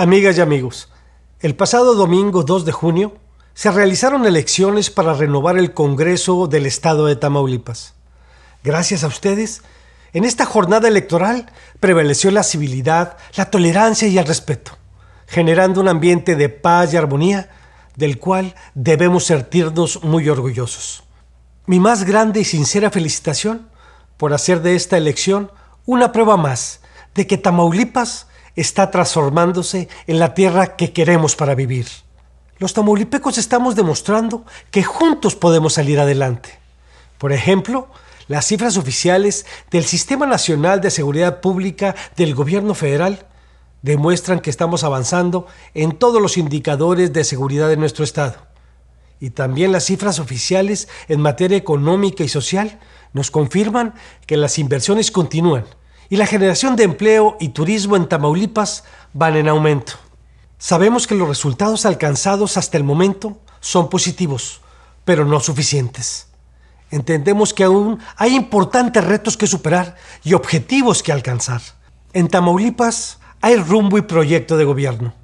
Amigas y amigos, el pasado domingo 2 de junio se realizaron elecciones para renovar el Congreso del Estado de Tamaulipas. Gracias a ustedes, en esta jornada electoral prevaleció la civilidad, la tolerancia y el respeto, generando un ambiente de paz y armonía del cual debemos sentirnos muy orgullosos. Mi más grande y sincera felicitación por hacer de esta elección una prueba más de que Tamaulipas está transformándose en la tierra que queremos para vivir. Los tamaulipecos estamos demostrando que juntos podemos salir adelante. Por ejemplo, las cifras oficiales del Sistema Nacional de Seguridad Pública del Gobierno Federal demuestran que estamos avanzando en todos los indicadores de seguridad de nuestro Estado. Y también las cifras oficiales en materia económica y social nos confirman que las inversiones continúan y la generación de empleo y turismo en Tamaulipas van en aumento. Sabemos que los resultados alcanzados hasta el momento son positivos, pero no suficientes. Entendemos que aún hay importantes retos que superar y objetivos que alcanzar. En Tamaulipas hay rumbo y proyecto de gobierno.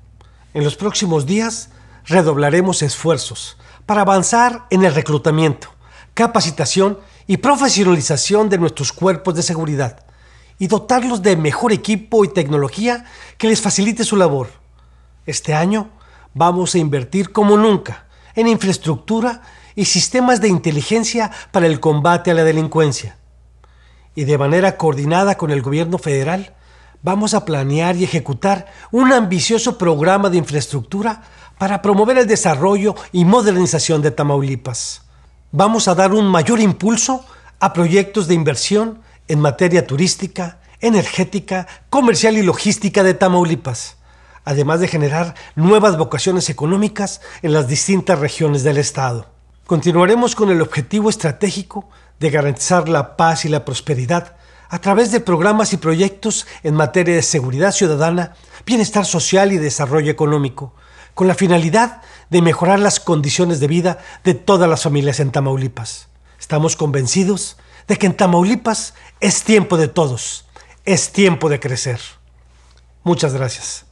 En los próximos días redoblaremos esfuerzos para avanzar en el reclutamiento, capacitación y profesionalización de nuestros cuerpos de seguridad y dotarlos de mejor equipo y tecnología que les facilite su labor. Este año vamos a invertir como nunca en infraestructura y sistemas de inteligencia para el combate a la delincuencia. Y de manera coordinada con el gobierno federal, vamos a planear y ejecutar un ambicioso programa de infraestructura para promover el desarrollo y modernización de Tamaulipas. Vamos a dar un mayor impulso a proyectos de inversión en materia turística, energética, comercial y logística de Tamaulipas, además de generar nuevas vocaciones económicas en las distintas regiones del Estado. Continuaremos con el objetivo estratégico de garantizar la paz y la prosperidad a través de programas y proyectos en materia de seguridad ciudadana, bienestar social y desarrollo económico, con la finalidad de mejorar las condiciones de vida de todas las familias en Tamaulipas. Estamos convencidos de que en Tamaulipas es tiempo de todos, es tiempo de crecer. Muchas gracias.